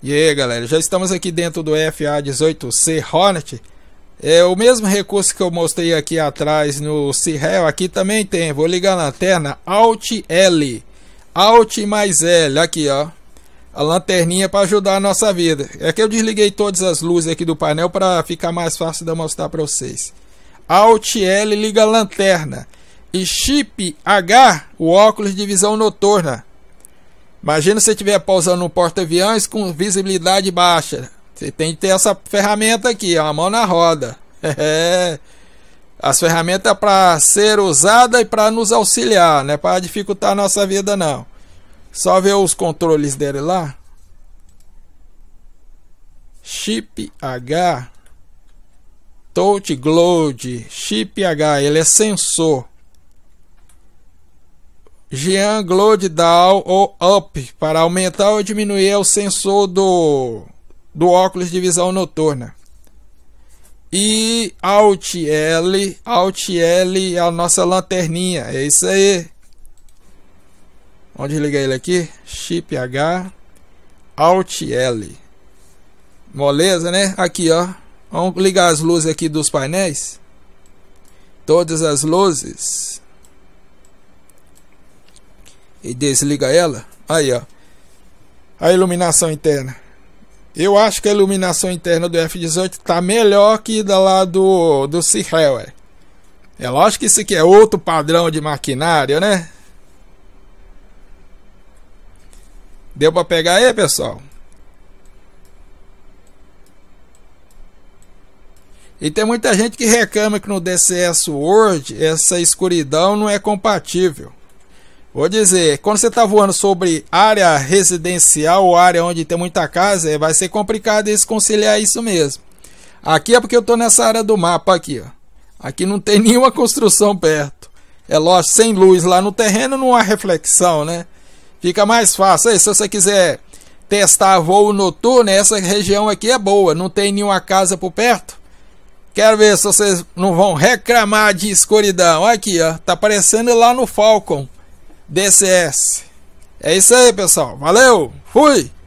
E aí, galera, já estamos aqui dentro do FA-18C Hornet. É o mesmo recurso que eu mostrei aqui atrás no Cirrel, aqui também tem. Vou ligar a lanterna Alt L. Alt mais L, aqui ó. A lanterninha para ajudar a nossa vida. É que eu desliguei todas as luzes aqui do painel para ficar mais fácil de mostrar para vocês. Alt L liga a lanterna. E Chip H, o óculos de visão noturna. Imagina se você estiver pousando no porta-aviões com visibilidade baixa. Você tem que ter essa ferramenta aqui, é a mão na roda. É. As ferramentas para ser usada e para nos auxiliar, não é para dificultar a nossa vida não. Só ver os controles dele lá. Chip H Touch Glow Chip H, ele é sensor. Jean Claude Down ou Up para aumentar ou diminuir o sensor do, do óculos de visão noturna. E Alt L, Alt L é a nossa lanterninha, é isso aí. Vamos desligar ele aqui, Chip H, Alt L. Moleza, né? Aqui, ó. Vamos ligar as luzes aqui dos painéis. Todas as luzes e desliga ela, aí ó, a iluminação interna. Eu acho que a iluminação interna do F-18 tá melhor que da lá do, do c é. É lógico que isso aqui é outro padrão de maquinário, né? Deu para pegar aí, pessoal? E tem muita gente que reclama que no DCS World essa escuridão não é compatível. Vou dizer, quando você está voando sobre área residencial ou área onde tem muita casa, é, vai ser complicado isso conciliar isso mesmo. Aqui é porque eu estou nessa área do mapa aqui. Ó. Aqui não tem nenhuma construção perto. É lógico, sem luz lá no terreno não há reflexão, né? Fica mais fácil. Aí, se você quiser testar voo noturno, essa região aqui é boa. Não tem nenhuma casa por perto. Quero ver se vocês não vão reclamar de escuridão. aqui, ó. Tá aparecendo lá no Falcon. DCS. É isso aí, pessoal. Valeu, fui!